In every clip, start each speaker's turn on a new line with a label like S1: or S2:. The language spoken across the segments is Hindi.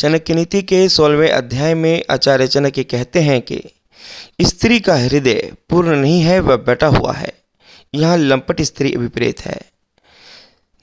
S1: चाणक्य नीति के सोलहवें अध्याय में आचार्य चाणक्य कहते हैं कि स्त्री का हृदय पूर्ण नहीं है वह बैठा हुआ है यहाँ लंपट स्त्री अभिप्रेत है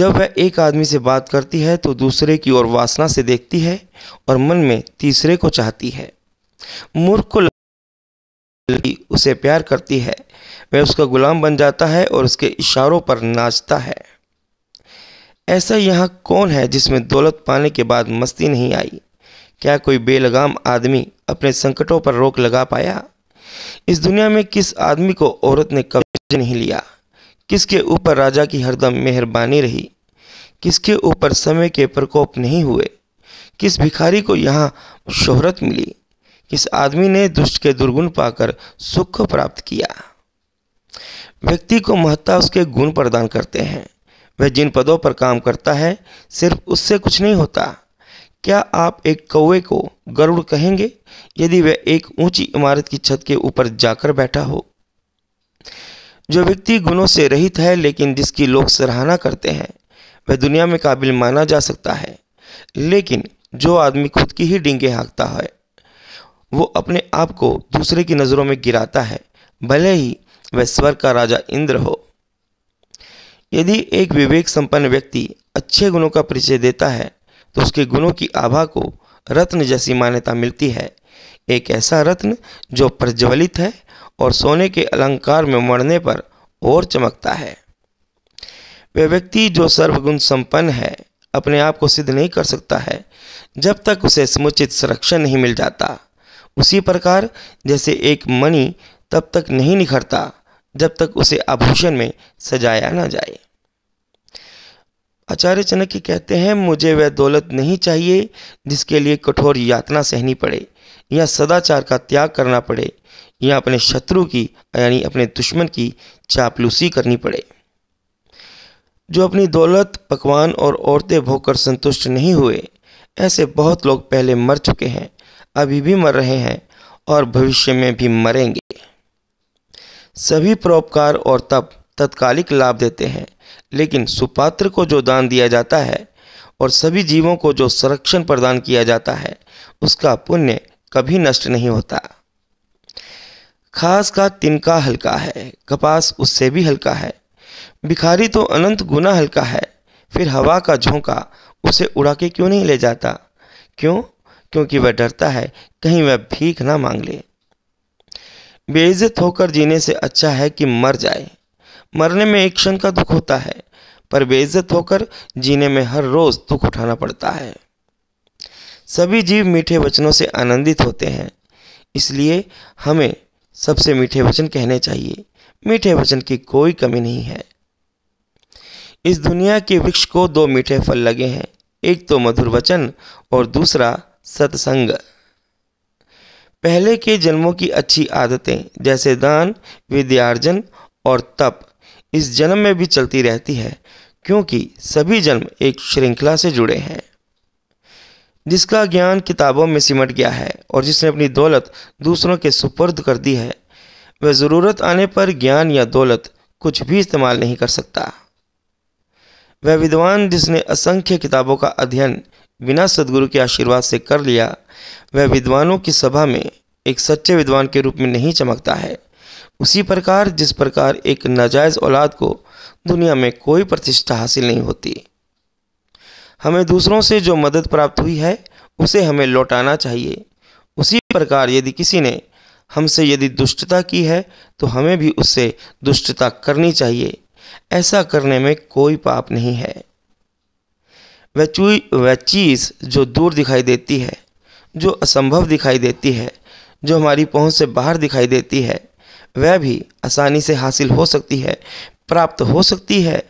S1: जब वह एक आदमी से बात करती है तो दूसरे की ओर वासना से देखती है और मन में तीसरे को चाहती है मूर्ख को उसे प्यार करती है वह उसका गुलाम बन जाता है और उसके इशारों पर नाचता है ऐसा यहाँ कौन है जिसमें दौलत पाने के बाद मस्ती नहीं आई क्या कोई बेलगाम आदमी अपने संकटों पर रोक लगा पाया इस दुनिया में किस आदमी को औरत ने कब्जे नहीं लिया किसके ऊपर राजा की हरदम मेहरबानी रही किसके ऊपर समय के प्रकोप नहीं हुए किस भिखारी को यहाँ शोहरत मिली किस आदमी ने दुष्ट के दुर्गुण पाकर सुख प्राप्त किया व्यक्ति को महत्ता उसके गुण प्रदान करते हैं वह जिन पदों पर काम करता है सिर्फ उससे कुछ नहीं होता क्या आप एक कौवे को गरुड़ कहेंगे यदि वह एक ऊंची इमारत की छत के ऊपर जाकर बैठा हो जो व्यक्ति गुणों से रहित है लेकिन जिसकी लोग सराहना करते हैं वह दुनिया में काबिल माना जा सकता है लेकिन जो आदमी खुद की ही डिंगे हाँकता है वो अपने आप को दूसरे की नज़रों में गिराता है भले ही वह स्वर का राजा इंद्र हो यदि एक विवेक संपन्न व्यक्ति अच्छे गुणों का परिचय देता है तो उसके गुणों की आभा को रत्न जैसी मान्यता मिलती है एक ऐसा रत्न जो प्रज्वलित है और सोने के अलंकार में मरने पर और चमकता है वह व्यक्ति जो सर्वगुण संपन्न है अपने आप को सिद्ध नहीं कर सकता है जब तक उसे समुचित संरक्षण नहीं मिल जाता उसी प्रकार जैसे एक मणि तब तक नहीं निखरता जब तक उसे आभूषण में सजाया ना जाए आचार्य चाणक्य कहते हैं मुझे वह दौलत नहीं चाहिए जिसके लिए कठोर यातना सहनी पड़े या सदाचार का त्याग करना पड़े या अपने शत्रु की यानी अपने दुश्मन की चापलूसी करनी पड़े जो अपनी दौलत पकवान और औरतें भोगकर संतुष्ट नहीं हुए ऐसे बहुत लोग पहले मर चुके हैं अभी भी मर रहे हैं और भविष्य में भी मरेंगे सभी परोपकार और तप तत्कालिक लाभ देते हैं लेकिन सुपात्र को जो दान दिया जाता है और सभी जीवों को जो संरक्षण प्रदान किया जाता है उसका पुण्य कभी नष्ट नहीं होता खास का तिनका हल्का है कपास उससे भी हल्का है भिखारी तो अनंत गुना हल्का है फिर हवा का झोंका उसे उड़ा के क्यों नहीं ले जाता क्यों क्योंकि वह डरता है कहीं वह भीख ना मांग ले बेइज्जत होकर जीने से अच्छा है कि मर जाए मरने में एक क्षण का दुख होता है पर बेइज्जत होकर जीने में हर रोज़ दुख उठाना पड़ता है सभी जीव मीठे वचनों से आनंदित होते हैं इसलिए हमें सबसे मीठे वचन कहने चाहिए मीठे वचन की कोई कमी नहीं है इस दुनिया के वृक्ष को दो मीठे फल लगे हैं एक तो मधुर वचन और दूसरा सत्संग पहले के जन्मों की अच्छी आदतें जैसे दान विद्यार्जन और तप इस जन्म में भी चलती रहती है क्योंकि सभी जन्म एक श्रृंखला से जुड़े हैं जिसका ज्ञान किताबों में सिमट गया है और जिसने अपनी दौलत दूसरों के सुपर्द कर दी है वह ज़रूरत आने पर ज्ञान या दौलत कुछ भी इस्तेमाल नहीं कर सकता वह विद्वान जिसने असंख्य किताबों का अध्ययन बिना सदगुरु के आशीर्वाद से कर लिया वह विद्वानों की सभा में एक सच्चे विद्वान के रूप में नहीं चमकता है उसी प्रकार जिस प्रकार एक नाजायज़ औलाद को दुनिया में कोई प्रतिष्ठा हासिल नहीं होती हमें दूसरों से जो मदद प्राप्त हुई है उसे हमें लौटाना चाहिए उसी प्रकार यदि किसी ने हमसे यदि दुष्टता की है तो हमें भी उससे दुष्टता करनी चाहिए ऐसा करने में कोई पाप नहीं है वह चूई वह चीज़ जो दूर दिखाई देती है जो असंभव दिखाई देती है जो हमारी पहुंच से बाहर दिखाई देती है वह भी आसानी से हासिल हो सकती है प्राप्त हो सकती है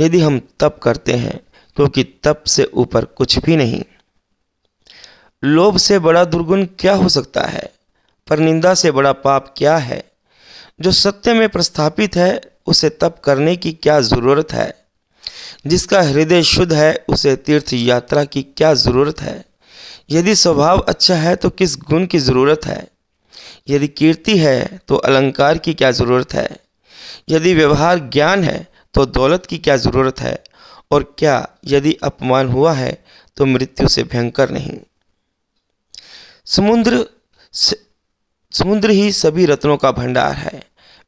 S1: यदि हम तप करते हैं क्योंकि तप से ऊपर कुछ भी नहीं लोभ से बड़ा दुर्गुण क्या हो सकता है पर निंदा से बड़ा पाप क्या है जो सत्य में प्रस्थापित है उसे तप करने की क्या ज़रूरत है जिसका हृदय शुद्ध है उसे तीर्थ यात्रा की क्या ज़रूरत है यदि स्वभाव अच्छा है तो किस गुण की ज़रूरत है यदि कीर्ति है तो अलंकार की क्या ज़रूरत है यदि व्यवहार ज्ञान है तो दौलत की क्या ज़रूरत है और क्या यदि अपमान हुआ है तो मृत्यु से भयंकर नहीं समुद्र समुद्र ही सभी रत्नों का भंडार है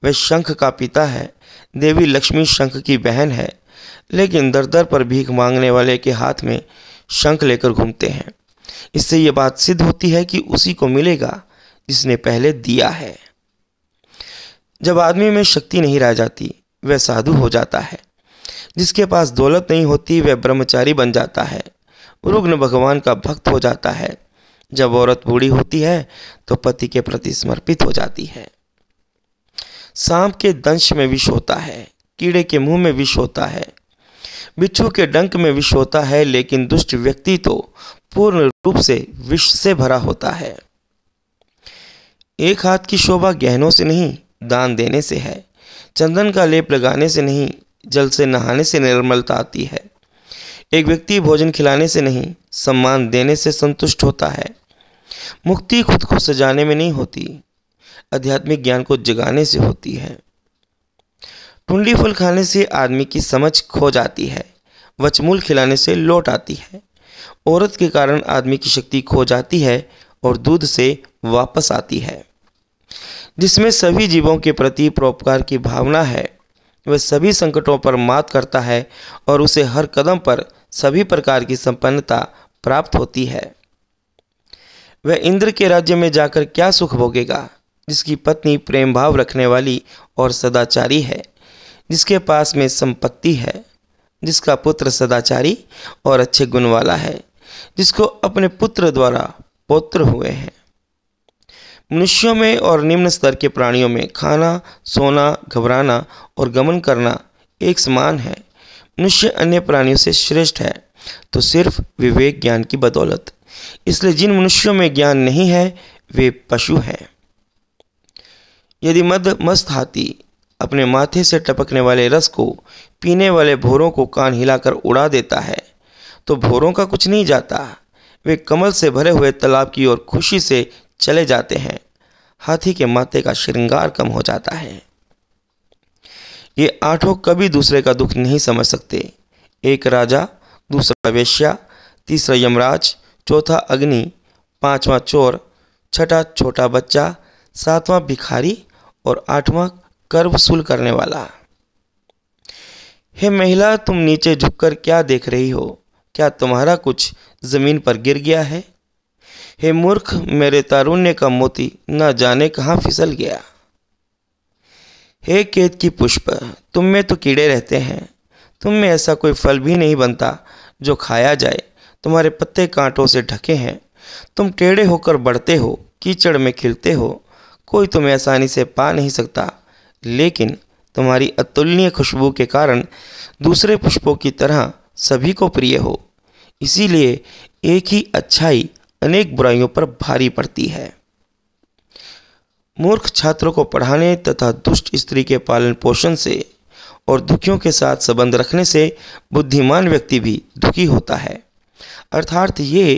S1: वह शंख का पिता है देवी लक्ष्मी शंख की बहन है लेकिन दर दर पर भीख मांगने वाले के हाथ में शंख लेकर घूमते हैं इससे ये बात सिद्ध होती है कि उसी को मिलेगा जिसने पहले दिया है जब आदमी में शक्ति नहीं रह जाती वह साधु हो जाता है जिसके पास दौलत नहीं होती वह ब्रह्मचारी बन जाता है रुग्न भगवान का भक्त हो जाता है जब औरत बूढ़ी होती है तो पति के प्रति समर्पित हो जाती है सांप के दंश में विष होता है कीड़े के मुंह में विष होता है बिच्छू के डंक में विष होता है लेकिन दुष्ट व्यक्ति तो पूर्ण रूप से विष से भरा होता है एक हाथ की शोभा गहनों से नहीं दान देने से है चंदन का लेप लगाने से नहीं जल से नहाने से निर्मलता आती है एक व्यक्ति भोजन खिलाने से नहीं सम्मान देने से संतुष्ट होता है मुक्ति खुद को सजाने में नहीं होती आध्यात्मिक ज्ञान को जगाने से होती है टुंडी फल खाने से आदमी की समझ खो जाती है वचमूल खिलाने से लौट आती है औरत के कारण आदमी की शक्ति खो जाती है और दूध से वापस आती है जिसमें सभी जीवों के प्रति परोपकार की भावना है वह सभी संकटों पर मात करता है और उसे हर कदम पर सभी प्रकार की संपन्नता प्राप्त होती है वह इंद्र के राज्य में जाकर क्या सुख भोगेगा जिसकी पत्नी प्रेम भाव रखने वाली और सदाचारी है जिसके पास में संपत्ति है जिसका पुत्र सदाचारी और अच्छे गुण वाला है जिसको अपने पुत्र द्वारा पौत्र हुए हैं मनुष्यों में और निम्न स्तर के प्राणियों में खाना सोना घबराना और गमन करना एक समान है मनुष्य अन्य प्राणियों से श्रेष्ठ है तो सिर्फ विवेक ज्ञान की बदौलत इसलिए जिन मनुष्यों में ज्ञान नहीं है वे पशु हैं यदि मद मस्त हाथी अपने माथे से टपकने वाले रस को पीने वाले भोरों को कान हिलाकर उड़ा देता है तो भोरों का कुछ नहीं जाता वे कमल से भरे हुए तालाब की ओर खुशी से चले जाते हैं हाथी के माथे का श्रृंगार कम हो जाता है ये आठों कभी दूसरे का दुख नहीं समझ सकते एक राजा दूसरा वेश्या तीसरा यमराज चौथा अग्नि पांचवा चोर छठा छोटा बच्चा सातवां भिखारी और आठवां कर वसूल करने वाला हे महिला तुम नीचे झुककर क्या देख रही हो क्या तुम्हारा कुछ ज़मीन पर गिर गया है हे मूर्ख मेरे तारुण्य का मोती न जाने कहाँ फिसल गया हे केत की पुष्प तुम में तो कीड़े रहते हैं तुम में ऐसा कोई फल भी नहीं बनता जो खाया जाए तुम्हारे पत्ते कांटों से ढके हैं तुम टेढ़े होकर बढ़ते हो कीचड़ में खिलते हो कोई तुम्हें आसानी से पा नहीं सकता लेकिन तुम्हारी अतुलनीय खुशबू के कारण दूसरे पुष्पों की तरह सभी को प्रिय हो इसीलिए एक ही अच्छाई अनेक बुराइयों पर भारी पड़ती है मूर्ख छात्रों को पढ़ाने तथा दुष्ट स्त्री के पालन पोषण से और दुखियों के साथ संबंध रखने से बुद्धिमान व्यक्ति भी दुखी होता है अर्थात ये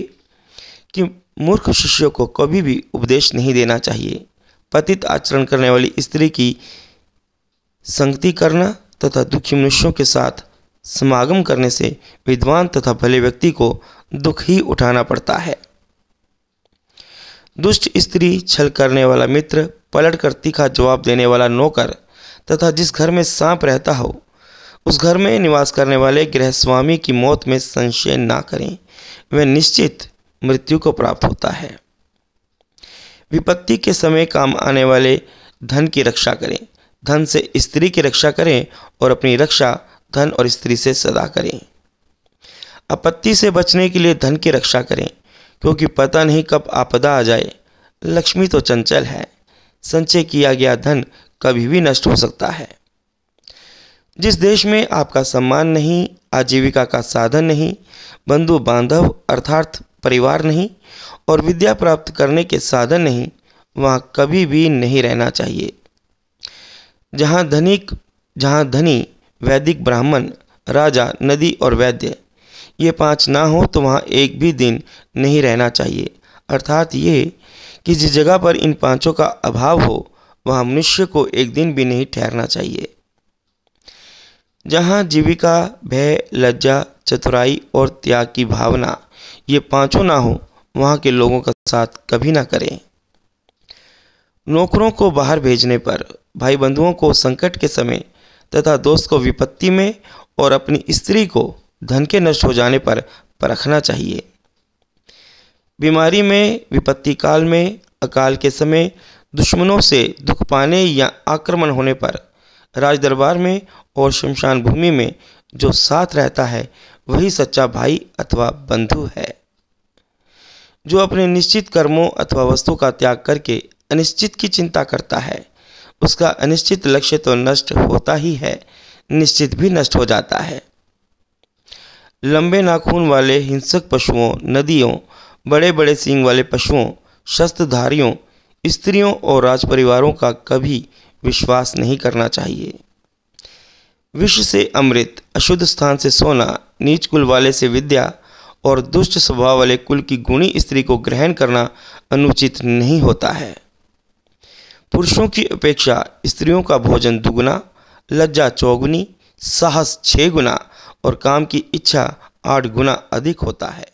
S1: कि मूर्ख शिष्यों को कभी भी उपदेश नहीं देना चाहिए पतित आचरण करने वाली स्त्री की संगति करना तथा दुखी मनुष्यों के साथ समागम करने से विद्वान तथा भले व्यक्ति को दुख ही उठाना पड़ता है दुष्ट स्त्री छल करने वाला मित्र पलट कर तीखा जवाब देने वाला नौकर तथा जिस घर में सांप रहता हो उस घर में निवास करने वाले गृह स्वामी की मौत में संशय ना करें वह निश्चित मृत्यु को प्राप्त होता है विपत्ति के समय काम आने वाले धन की रक्षा करें धन से स्त्री की रक्षा करें और अपनी रक्षा धन और स्त्री से सदा करें आपत्ति से बचने के लिए धन की रक्षा करें क्योंकि पता नहीं कब आपदा आ जाए लक्ष्मी तो चंचल है संचय किया गया धन कभी भी नष्ट हो सकता है जिस देश में आपका सम्मान नहीं आजीविका का साधन नहीं बंधु बांधव अर्थात परिवार नहीं और विद्या प्राप्त करने के साधन नहीं वहाँ कभी भी नहीं रहना चाहिए जहाँ धनिक जहाँ धनी वैदिक ब्राह्मण राजा नदी और वैद्य ये पांच ना हो तो वहाँ एक भी दिन नहीं रहना चाहिए अर्थात ये कि जिस जगह पर इन पांचों का अभाव हो वहाँ मनुष्य को एक दिन भी नहीं ठहरना चाहिए जहाँ जीविका भय लज्जा चतुराई और त्याग की भावना ये पांचों ना हो वहाँ के लोगों का साथ कभी ना करें नौकरों को बाहर भेजने पर भाई बंधुओं को संकट के समय तथा दोस्त को विपत्ति में और अपनी स्त्री को धन के नष्ट हो जाने पर परखना चाहिए बीमारी में विपत्ति काल में अकाल के समय दुश्मनों से दुख पाने या आक्रमण होने पर राजदरबार में और शमशान भूमि में जो साथ रहता है वही सच्चा भाई अथवा बंधु है जो अपने निश्चित कर्मों अथवा वस्तु का त्याग करके अनिश्चित की चिंता करता है उसका अनिश्चित लक्ष्य तो नष्ट होता ही है निश्चित भी नष्ट हो जाता है लंबे नाखून वाले हिंसक पशुओं नदियों बड़े बड़े सींग वाले पशुओं शस्त्रधारियों स्त्रियों और राजपरिवारों का कभी विश्वास नहीं करना चाहिए विश्व से अमृत अशुद्ध स्थान से सोना नीच कुल वाले से विद्या और दुष्ट स्वभाव वाले कुल की गुणी स्त्री को ग्रहण करना अनुचित नहीं होता है पुरुषों की अपेक्षा स्त्रियों का भोजन दुगुना लज्जा चौगुनी साहस छः गुना और काम की इच्छा आठ गुना अधिक होता है